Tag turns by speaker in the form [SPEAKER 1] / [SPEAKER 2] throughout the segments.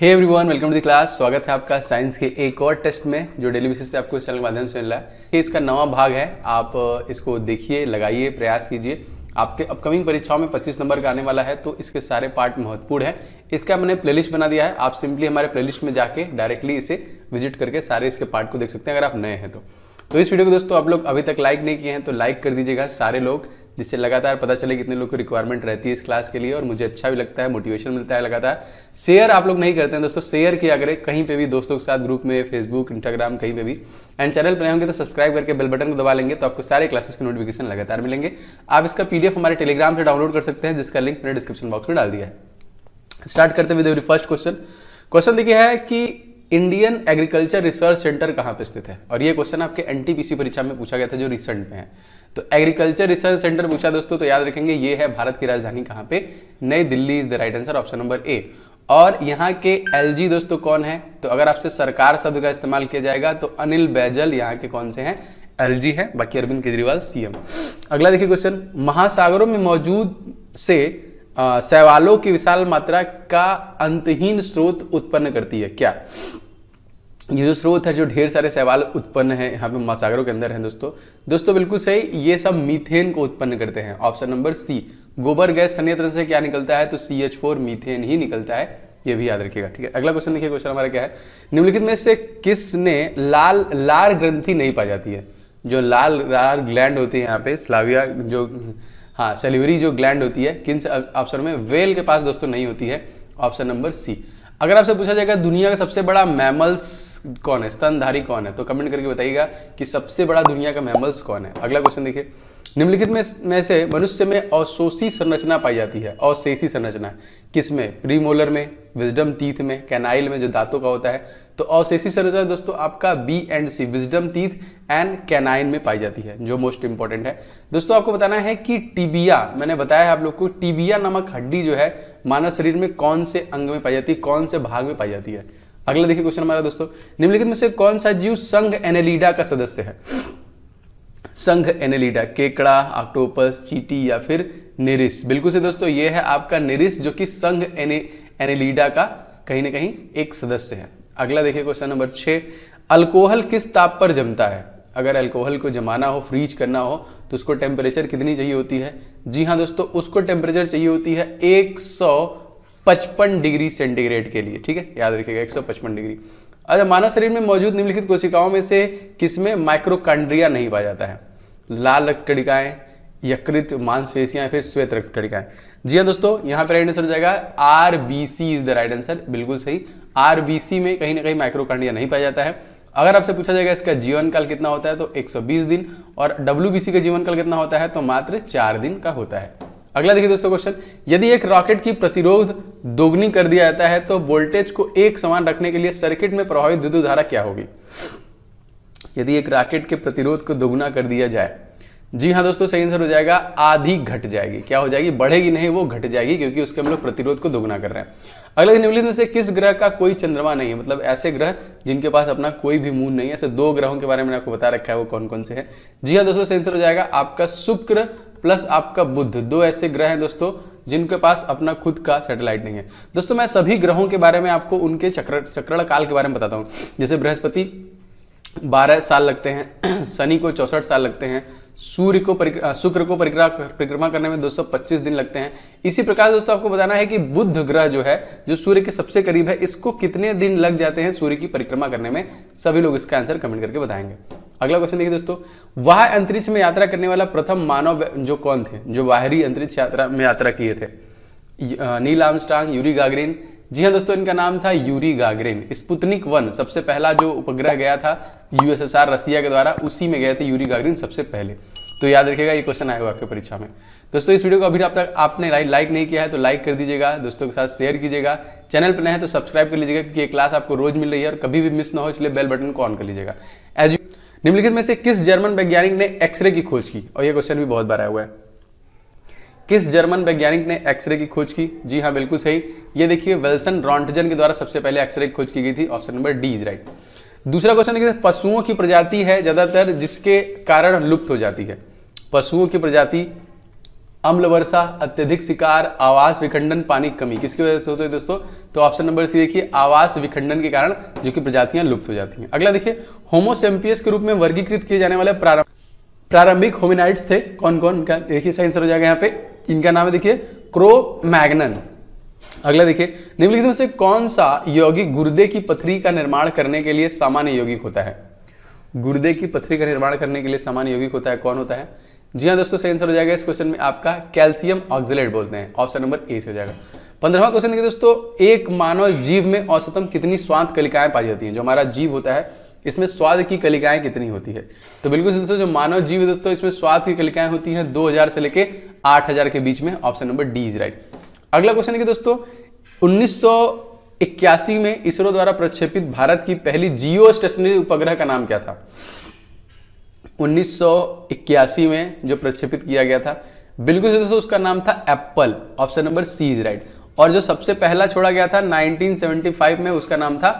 [SPEAKER 1] hey everyone welcome to the class स्वागत है आपका साइंस के एक और टेस्ट में जो डेली बेसिस पे आपको इस चैनल के माध्यम से मिल रहा है इसका नवा भाग है आप इसको देखिए लगाइए प्रयास कीजिए आपके अपकमिंग परीक्षाओं में 25 नंबर का आने वाला है तो इसके सारे पार्ट महत्वपूर्ण है इसका मैंने प्लेलिस्ट बना दिया है आप सिंपली हमारे प्ले में जाके डायरेक्टली इसे विजिट करके सारे इसके पार्ट को देख सकते हैं अगर आप नए हैं तो तो इस वीडियो को दोस्तों आप लोग अभी तक लाइक नहीं किए हैं तो लाइक कर दीजिएगा सारे लोग जिससे लगातार पता चले कितने लोग को रिक्वायरमेंट रहती है इस क्लास के लिए और मुझे अच्छा भी लगता है मोटिवेशन मिलता है लगातार शेयर आप लोग नहीं करते हैं दोस्तों शेयर किया करें कहीं पर भी दोस्तों के साथ ग्रुप में फेसबुक इंस्टाग्राम कहीं पर भी एंड चैनल पर होंगे तो सब्सक्राइब करके बेल बटन को दबा लेंगे तो आपको सारे क्लासेस के नोटिफिकेशन लगातार मिलेंगे आप इसका पीडीएफ हमारे टेलीग्राम से डाउनलोड कर सकते हैं जिसका लिंक मैंने डिस्क्रिप्शन बॉक्स में डाल दिया है स्टार्ट करते हुए फर्स्ट क्वेश्चन क्वेश्चन देखिए है कि इंडियन एग्रीकल्चर रिसर्च सेंटर कहाँ पर स्थित है और ये क्वेश्चन आपके एनटीपीसी परीक्षा में पूछा गया था जो रिसेंट में है तो एग्रीकल्चर रिसर्च सेंटर पूछा दोस्तों तो याद रखेंगे ये है भारत की राजधानी कहां पे Nai Delhi is the right answer option number A और यहाँ के एलजी दोस्तों कौन है तो अगर आपसे सरकार शब्द का इस्तेमाल किया जाएगा तो अनिल बैजल यहाँ के कौन से हैं एलजी है बाकी अरविंद केजरीवाल सीएम अगला देखिए क्वेश्चन महासागरों में मौजूद से शैवालों की विशाल मात्रा का अंतहीन स्रोत उत्पन्न करती है क्या ये जो स्रोत है जो ढेर सारे सवाल उत्पन्न है यहाँ पे महासागरों के अंदर है दोस्तों दोस्तों बिल्कुल सही ये सब मीथेन को उत्पन्न करते हैं ऑप्शन नंबर सी गोबर गैस संयंत्र से क्या निकलता है तो सी एच फोर मीथेन ही निकलता है ये भी याद रखिएगा ठीक है अगला क्वेश्चन देखिए क्वेश्चन हमारा क्या है निम्नलिखित में से किसने लाल लार ग्रंथि नहीं पाई जाती है जो लाल लार ग्लैंड होती है यहाँ पे स्लाविया जो हाँ सेलिवरी जो ग्लैंड होती है किन ऑप्शन में वेल के पास दोस्तों नहीं होती है ऑप्शन नंबर सी अगर आपसे पूछा जाएगा दुनिया का सबसे बड़ा मैमल्स कौन है स्तनधारी कौन है तो कमेंट करके बताइएगा कि सबसे बड़ा दुनिया का मैमल्स कौन है अगला क्वेश्चन देखिए निम्नलिखित में में से मनुष्य में अवशोषी संरचना पाई जाती है अवशेषी संरचना किसमें प्रीमोलर में विजडम तीथ में कैनाइल में जो दांतों का होता है तो अवशेषी संरचना दोस्तों आपका B and C wisdom teeth and canine में पाई जाती है जो मोस्ट इंपॉर्टेंट है दोस्तों आपको बताना है कि टीबिया मैंने बताया है आप लोग को टीबिया नामक हड्डी जो है मानव शरीर में कौन से अंग में पाई जाती है कौन से भाग में पाई जाती है अगला देखिए क्वेश्चन हमारा दोस्तों निम्नलिखित में से कौन सा जीव संघ एनेलिडा का सदस्य है संघ एनेलिडा केकड़ा ऑक्टोपस चीटी या फिर निरिस बिल्कुल से दोस्तों ये है आपका निरिस जो कि संघ एने एनेलिडा का कहीं ना कहीं एक सदस्य है अगला देखिए क्वेश्चन नंबर छः अल्कोहल किस ताप पर जमता है अगर अल्कोहल को जमाना हो फ्रीज करना हो तो उसको टेम्परेचर कितनी चाहिए होती है जी हाँ दोस्तों उसको टेम्परेचर चाहिए होती है एक डिग्री सेंटीग्रेड के लिए ठीक है याद रखिएगा एक डिग्री अच्छा मानव शरीर में मौजूद निम्नलिखित कोशिकाओं में से किसमें माइक्रोकांड्रिया नहीं पाया जाता है लाल रक्त कणिकाएं यकृत मांसपेशियां फिर श्वेत रक्त कणिकाएं जी हाँ दोस्तों यहाँ पर राइट आंसर हो जाएगा R B C is the right answer बिल्कुल सही आर बी सी में कहीं ना कहीं माइक्रोकांड्रिया नहीं पाया जाता है अगर आपसे पूछा जाएगा इसका जीवन काल कितना होता है तो 120 दिन और डब्ल्यू का जीवन काल कितना होता है तो मात्र चार दिन का होता है अगला देखिए दोस्तों क्वेश्चन यदि एक रॉकेट की प्रतिरोध दोगुनी कर दिया जाता है तो वोल्टेज को एक समान रखने के लिए सर्किट में प्रभावित विद्युत धारा क्या होगी यदि एक रॉकेट के प्रतिरोध को दोगुना कर दिया जाए जी हाँ दोस्तों सही आंसर हो जाएगा आधी घट जाएगी क्या हो जाएगी बढ़ेगी नहीं वो घट जाएगी क्योंकि उसके हम लोग प्रतिरोध को दोगुना कर रहे हैं अगला निम्नलिखित में से किस ग्रह का कोई चंद्रमा नहीं है मतलब ऐसे ग्रह जिनके पास अपना कोई भी मून नहीं है ऐसे दो ग्रहों के बारे में आपको बता रखा है वो कौन कौन से हैं जी हाँ दोस्तों सही आंसर हो जाएगा आपका शुक्र प्लस आपका बुद्ध दो ऐसे ग्रह हैं दोस्तों जिनके पास अपना खुद का सैटेलाइट नहीं है दोस्तों मैं सभी ग्रहों के बारे में आपको उनके चक्र चक्रण काल के बारे में बताता हूँ जैसे बृहस्पति बारह साल लगते हैं शनि को चौसठ साल लगते हैं सूर्य को शुक्र को परिक्रमा परिक्रमा करने में 225 दिन लगते हैं इसी प्रकार दोस्तों आपको बताना है कि बुद्ध ग्रह जो है जो सूर्य के सबसे करीब है इसको कितने दिन लग जाते हैं सूर्य की परिक्रमा करने में सभी लोग इसका आंसर कमेंट करके बताएंगे अगला क्वेश्चन देखिए दोस्तों वह अंतरिक्ष में यात्रा करने वाला प्रथम मानव जो कौन थे जो बाहरी अंतरिक्ष यात्रा में यात्रा किए थे नील आमस्टांग यूरी गागरेन जी हाँ दोस्तों इनका नाम था यूरी गागरेन स्पुतनिक वन सबसे पहला जो उपग्रह गया था यूएसएसआर रसिया के द्वारा उसी में गए थे यूरी गागरेन सबसे पहले तो याद रखिएगा ये क्वेश्चन आएगा आपके परीक्षा में दोस्तों इस वीडियो को अभी आप तक आपने लाइक लाइक नहीं किया है तो लाइक कर दीजिएगा दोस्तों के साथ शेयर कीजिएगा चैनल पर नए हैं तो सब्सक्राइब कर लीजिएगा क्योंकि ये क्लास आपको रोज मिल रही है और कभी भी मिस ना हो इसलिए बेल बटन को ऑन कर लीजिएगा एज निम्नलिखित में से किस जर्मन वैज्ञानिक ने एक्सरे की खोज की और यह क्वेश्चन भी बहुत बार आया हुआ है किस जर्मन वैज्ञानिक ने एक्सरे की खोज की जी हाँ बिल्कुल सही ये देखिए वेल्सन रॉन्टजन के द्वारा सबसे पहले एक्सरे की खोज की गई थी option number D is right दूसरा क्वेश्चन देखिए पशुओं की प्रजाति है ज़्यादातर जिसके कारण लुप्त हो जाती है पशुओं की प्रजाति अम्ल वर्षा अत्यधिक शिकार आवास विखंडन पानी कमी किसकी वजह से होते हैं दोस्तों तो ऑप्शन नंबर सी देखिए आवास विखंडन के कारण जो कि प्रजातियां लुप्त हो जाती हैं अगला देखिए होमोसेम्पियस के रूप में वर्गीकृत किए जाने वाले प्रारंभिक होमिनाइड्स थे कौन कौन इनका देखिए सही आंसर हो जाएगा यहाँ पे इनका नाम है देखिए क्रो मैगनन अगला देखिए निम्नलिखित में से कौन सा यौगिक गुर्दे की पथरी का निर्माण करने के लिए सामान्य यौगिक होता है गुर्दे की पथरी का निर्माण करने के लिए सामान्य यौगिक होता है कौन होता है जी हाँ दोस्तों सही आंसर हो जाएगा इस क्वेश्चन में आपका कैल्शियम ऑक्सीलेट बोलते हैं ऑप्शन नंबर ए से हो जाएगा पंद्रहवा क्वेश्चन देखिए दोस्तों एक मानव जीव में औसतम कितनी स्वाद कलिकाएं पाई जाती हैं जो हमारा जीव होता है इसमें स्वाद की कलिकाएं कितनी होती है तो बिल्कुल दोस्तों जो मानव जीव है दोस्तों इसमें स्वाद की कलिकाएं होती हैं 2000 से लेके 8000 के बीच में option number D is right अगला क्वेश्चन देखिए दोस्तों उन्नीस में इसरो द्वारा प्रक्षेपित भारत की पहली जियो स्टेशनरी उपग्रह का नाम क्या था 1981 में जो प्रक्षेपित किया गया था बिल्कुल से दोस्तों उसका नाम था apple option number C is right और जो सबसे पहला छोड़ा गया था 1975 में उसका नाम था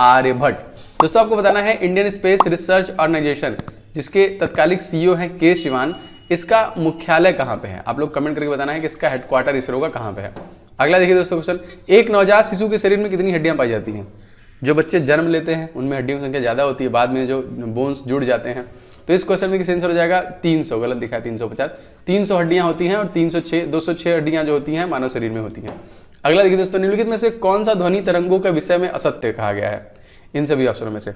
[SPEAKER 1] आर्यभट्ट दोस्तों आपको बताना है इंडियन स्पेस रिसर्च ऑर्गेनाइजेशन जिसके तत्कालिक सीईओ हैं के शिवान इसका मुख्यालय कहाँ पे है आप लोग कमेंट करके बताना है कि इसका हेडक्वार्टर इसरो का कहाँ पे है अगला देखिए दोस्तों क्वेश्चन एक नवजात शिशु के शरीर में कितनी हड्डियाँ पाई जाती हैं जो बच्चे जन्म लेते हैं उनमें हड्डियों की संख्या ज़्यादा होती है बाद में जो बोन्स जुड़ जाते हैं तो इस क्वेश्चन में किस आंसर हो जाएगा 300 गलत दिखा है 350 300 हड्डियां होती हैं और 306 206 हड्डियां जो होती हैं मानव शरीर में होती हैं अगला देखिए दोस्तों निम्नलिखित में से कौन सा ध्वनि तरंगों के विषय में असत्य कहा गया है इन सभी ऑप्शनों में से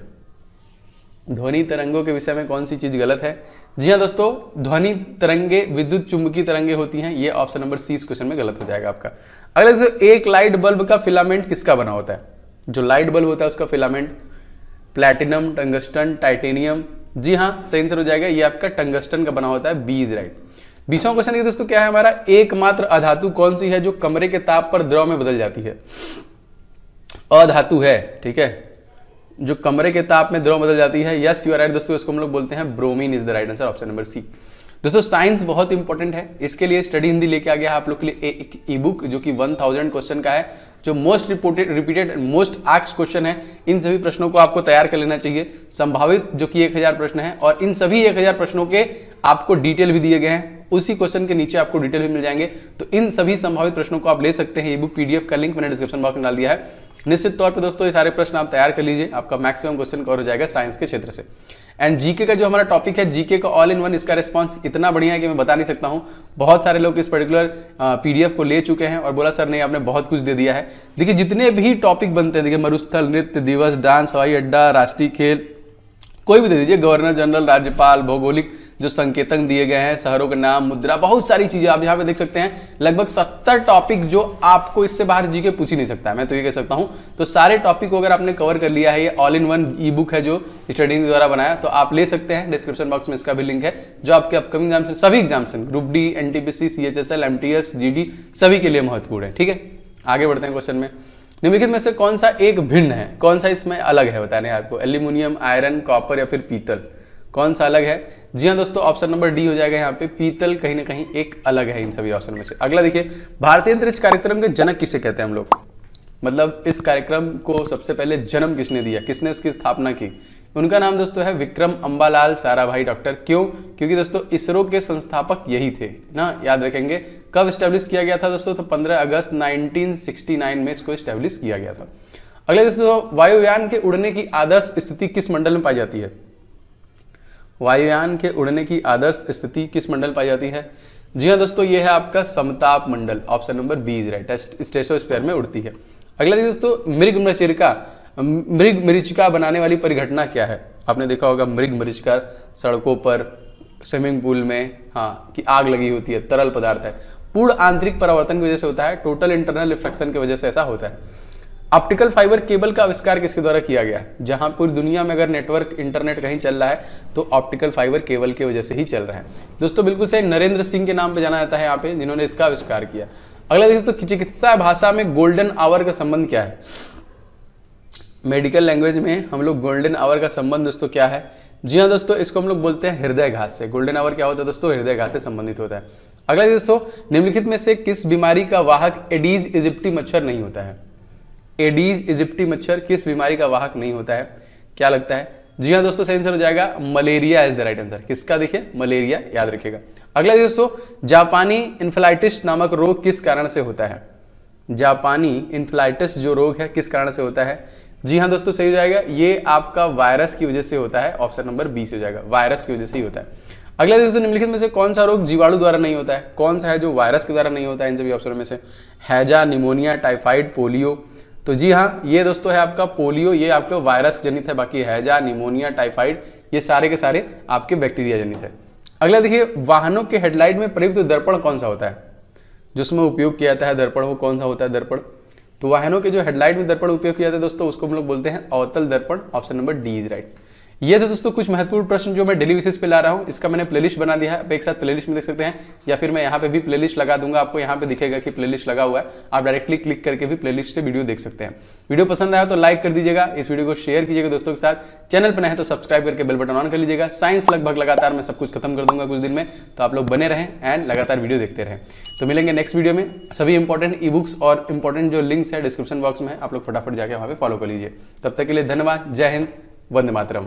[SPEAKER 1] ध्वनि तरंगों के विषय में कौन सी चीज गलत है जी हाँ दोस्तों ध्वनि तरंगे विद्युत चुंबकीय तरंगे होती हैं ये ऑप्शन नंबर सी इस क्वेश्चन में गलत हो जाएगा आपका अगला दोस्तों एक लाइट बल्ब का फिलामेंट किसका बना होता है जो लाइट बल्ब होता है उसका फिलामेंट प्लैटिनम टंगस्टन टाइटेनियम जी हाँ सही आंसर हो जाएगा ये आपका टंगस्टन का बना होता है बीज राइट बीसवा क्वेश्चन देखिए दोस्तों क्या है हमारा एकमात्र अधातु कौन सी है जो कमरे के ताप पर द्रव में बदल जाती है अधातु है ठीक है जो कमरे के ताप में द्रव बदल जाती है यस यू आर राइट दोस्तों इसको हम लोग बोलते हैं bromine is the right answer option number C दोस्तों साइंस बहुत इंपॉर्टेंट है इसके लिए स्टडी हिंदी लेके आ गया आप लोग के लिए एक ई बुक जो कि 1000 क्वेश्चन का है जो मोस्ट रिपोर्टेड रिपीटेड मोस्ट आक्स क्वेश्चन है इन सभी प्रश्नों को आपको तैयार कर लेना चाहिए संभावित जो कि एक हज़ार प्रश्न है और इन सभी एक हज़ार प्रश्नों के आपको डिटेल भी दिए गए हैं उसी क्वेश्चन के नीचे आपको डिटेल भी मिल जाएंगे तो इन सभी संभावित प्रश्नों को आप ले सकते हैं ये बुक पीडीएफ का लिंक मैंने डिस्क्रिप्शन बॉक्स में डाल दिया है निश्चित तौर पर दोस्तों ये सारे प्रश्न आप तैयार कर लीजिए आपका मैक्सिमम क्वेश्चन कवर हो जाएगा साइंस के क्षेत्र से एंड जीके का जो हमारा टॉपिक है जीके का ऑल इन वन इसका रिस्पॉन्स इतना बढ़िया है कि मैं बता नहीं सकता हूँ बहुत सारे लोग इस पर्टिकुलर पीडीएफ को ले चुके हैं और बोला सर नहीं आपने बहुत कुछ दे दिया है देखिए जितने भी टॉपिक बनते हैं देखिए मरुस्थल नृत्य दिवस डांस हवाई अड्डा राष्ट्रीय खेल कोई भी दे दीजिए गवर्नर जनरल राज्यपाल भौगोलिक जो संकेतक दिए गए हैं शहरों के नाम मुद्रा बहुत सारी चीज़ें आप यहाँ पे देख सकते हैं लगभग सत्तर टॉपिक जो आपको इससे बाहर जी के पूछ ही नहीं सकता मैं तो ये कह सकता हूँ तो सारे टॉपिक को अगर आपने कवर कर लिया है ये all in one e book है जो स्टडी द्वारा बनाया तो आप ले सकते हैं डिस्क्रिप्शन बॉक्स में इसका भी लिंक है जो आपके अपकमिंग एग्जाम सभी एग्जाम्स हैं group D N T P C C H S L M T S G D सभी के लिए महत्वपूर्ण है ठीक है आगे बढ़ते हैं क्वेश्चन में निम्नलिखित में से कौन सा एक भिन्न है कौन सा इसमें अलग है बताने आपको एल्यूमिनियम आयरन कॉपर या फिर पीतल कौन सा अलग है जी हाँ दोस्तों ऑप्शन नंबर डी हो जाएगा यहाँ पे पीतल कहीं ना कहीं एक अलग है इन सभी ऑप्शन में से अगला देखिए भारतीय अंतरिक्ष कार्यक्रम के जनक किसे कहते हैं हम लोग मतलब इस कार्यक्रम को सबसे पहले जन्म किसने दिया किसने उसकी स्थापना की उनका नाम दोस्तों है विक्रम सारा साराभाई डॉक्टर क्यों क्योंकि दोस्तों इसरो के संस्थापक यही थे ना याद रखेंगे कब स्टैब्लिश किया गया था दोस्तों तो 15 अगस्त 1969 में इसको स्टैब्लिश किया गया था अगले दोस्तों वायुयान के उड़ने की आदर्श स्थिति किस मंडल में पाई जाती है वायुयान के उड़ने की आदर्श स्थिति किस मंडल पाई जाती है जी हाँ दोस्तों ये है आपका समताप मंडल option number B is right स्पेयर में उड़ती है अगला देखिए दोस्तों मृग मृचिका मृग मृचिका बनाने वाली परिघटना क्या है आपने देखा होगा मृग मृचिका सड़कों पर स्विमिंग पूल में हाँ कि आग लगी होती है तरल पदार्थ है पूर्ण आंतरिक परावर्तन की वजह से होता है टोटल इंटरनल रिफ्लेक्शन की वजह से ऐसा होता है ऑप्टिकल फाइबर केबल का आविष्कार किसके द्वारा किया गया जहां पूरी दुनिया में अगर नेटवर्क इंटरनेट कहीं चल रहा है तो ऑप्टिकल फाइबर केबल की वजह से ही चल रहा है दोस्तों बिल्कुल सही नरेंद्र सिंह के नाम पर जाना जाता है यहाँ पे जिन्होंने इसका आविष्कार किया अगला देखिए तो चिकित्सा भाषा में गोल्डन आवर का संबंध क्या है मेडिकल लैंग्वेज में हम लोग गोल्डन आवर का संबंध दोस्तों क्या है जी हाँ दोस्तों इसको हम लोग बोलते हैं हृदय घास से गोल्डन आवर क्या होता है दोस्तों हृदय घास से संबंधित होता है अगला दोस्तों निम्नलिखित में से किस बीमारी का वाहक एडीज इजिप्टी मच्छर नहीं होता है एडीज इजिप्टी मच्छर किस बीमारी का वाहक नहीं होता है क्या लगता है जी हाँ दोस्तों सही आंसर हो जाएगा malaria is the right answer किसका देखिए मलेरिया याद रखिएगा अगला दोस्तों जापानी इन्फ्लाइटिस नामक रोग किस कारण से होता है जापानी इन्फ्लाइटिस जो रोग है किस कारण से होता है जी हाँ दोस्तों सही हो जाएगा ये आपका वायरस की वजह से होता है ऑप्शन नंबर बी से हो जाएगा वायरस की वजह से ही होता है अगला दोस्तों निम्नलिखित में से कौन सा रोग जीवाणु द्वारा नहीं होता है कौन सा है जो वायरस के द्वारा नहीं होता है इन सभी ऑप्शनों में से हैजा निमोनिया टाइफाइड पोलियो तो जी हाँ ये दोस्तों है आपका पोलियो ये आपके वायरस जनित है बाकी हैजा निमोनिया टाइफाइड ये सारे के सारे आपके बैक्टीरिया जनित है अगला देखिए वाहनों के हेडलाइट में प्रयुक्त तो दर्पण कौन सा होता है जिसमें उपयोग किया जाता है दर्पण वो कौन सा होता है दर्पण तो वाहनों के जो हेडलाइट में दर्पण उपयोग किया जाता है दोस्तों उसको हम लोग बोलते हैं अवतल दर्पण option number D is right ये थे दोस्तों कुछ महत्वपूर्ण प्रश्न जो मैं डेली बेसिस पे ला रहा हूँ इसका मैंने प्लेलिस्ट बना दिया है आप एक साथ प्लेलिस्ट में देख सकते हैं या फिर मैं यहाँ पे भी प्लेलिस्ट लगा दूंगा आपको यहाँ पे दिखेगा कि प्लेलिस्ट लगा हुआ है आप डायरेक्टली क्लिक करके भी प्ले से वीडियो देख सकते हैं वीडियो पसंद आया तो लाइक कर दीजिएगा इस वीडियो को शेयर कीजिएगा दोस्तों के साथ चैनल पर नए तो सब्सक्राइब करके बेल बटन ऑन कर लीजिएगा साइंस लगभग लगातार मैं सब कुछ खत्म कर दूंगा कुछ दिन में तो आप लोग बने रहें एंड लगातार वीडियो देखते रहें तो मिलेंगे नेक्स्ट वीडियो में सभी इंपॉर्टेंट ई बुक्स और इंपॉर्टेंट जो लिंक्स है डिस्क्रिप्शन बॉक्स में आप लोग फटाफट जाके वहाँ पे फॉलो कर लीजिए तब तक के लिए धन्यवाद जय हिंद वंदे मातरम